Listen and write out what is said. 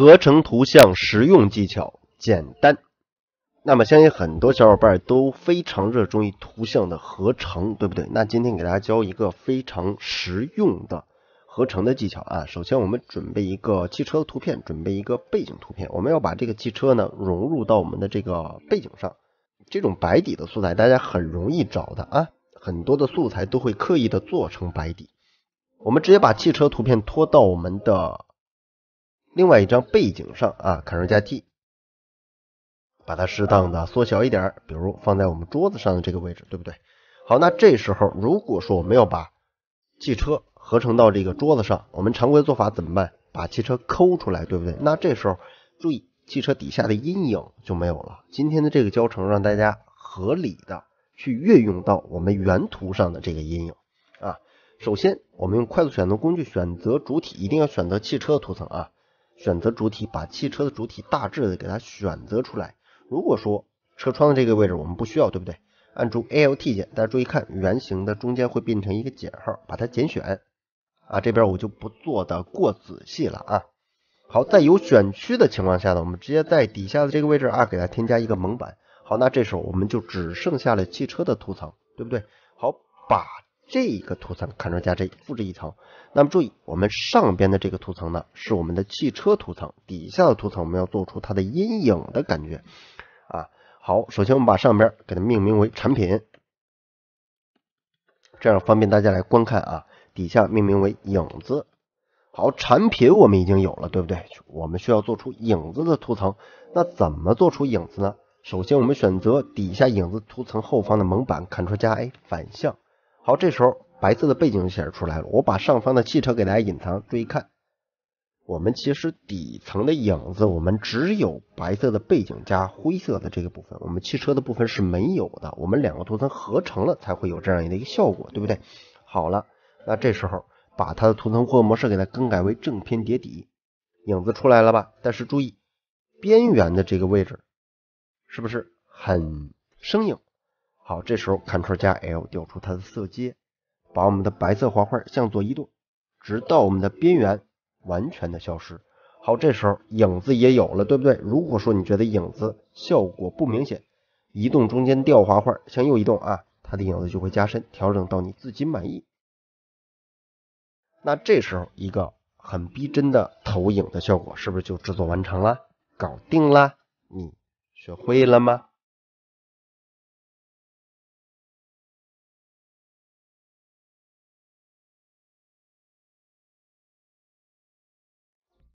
合成图像实用技巧简单，那么相信很多小伙伴都非常热衷于图像的合成，对不对？那今天给大家教一个非常实用的合成的技巧啊。首先，我们准备一个汽车图片，准备一个背景图片，我们要把这个汽车呢融入到我们的这个背景上。这种白底的素材大家很容易找的啊，很多的素材都会刻意的做成白底。我们直接把汽车图片拖到我们的。另外一张背景上啊，Ctrl 加 T，把它适当的缩小一点，比如放在我们桌子上的这个位置，对不对？好，那这时候如果说我们要把汽车合成到这个桌子上，我们常规做法怎么办？把汽车抠出来，对不对？那这时候注意，汽车底下的阴影就没有了。今天的这个教程让大家合理的去运用到我们原图上的这个阴影啊。首先，我们用快速选择工具选择主体，一定要选择汽车图层啊。选择主体，把汽车的主体大致的给它选择出来。如果说车窗的这个位置我们不需要，对不对？按住 Alt 键，大家注意看，圆形的中间会变成一个减号，把它减选。啊，这边我就不做的过仔细了啊。好，在有选区的情况下呢，我们直接在底下的这个位置啊，给它添加一个蒙版。好，那这时候我们就只剩下了汽车的图层，对不对？好，把。这一个图层，Ctrl 加 J 复制一层。那么注意，我们上边的这个图层呢，是我们的汽车图层，底下的图层我们要做出它的阴影的感觉啊。好，首先我们把上边给它命名为产品，这样方便大家来观看啊。底下命名为影子。好，产品我们已经有了，对不对？我们需要做出影子的图层。那怎么做出影子呢？首先我们选择底下影子图层后方的蒙版，Ctrl 加 A 反向。好，这时候白色的背景就显示出来了。我把上方的汽车给大家隐藏，注意看，我们其实底层的影子，我们只有白色的背景加灰色的这个部分，我们汽车的部分是没有的。我们两个图层合成了才会有这样的一个效果，对不对？好了，那这时候把它的图层混合模式给它更改为正片叠底，影子出来了吧？但是注意边缘的这个位置，是不是很生硬？好，这时候 Ctrl 加 L 调出它的色阶，把我们的白色滑块向左移动，直到我们的边缘完全的消失。好，这时候影子也有了，对不对？如果说你觉得影子效果不明显，移动中间调滑块向右移动啊，它的影子就会加深，调整到你自己满意。那这时候一个很逼真的投影的效果是不是就制作完成了？搞定了，你学会了吗？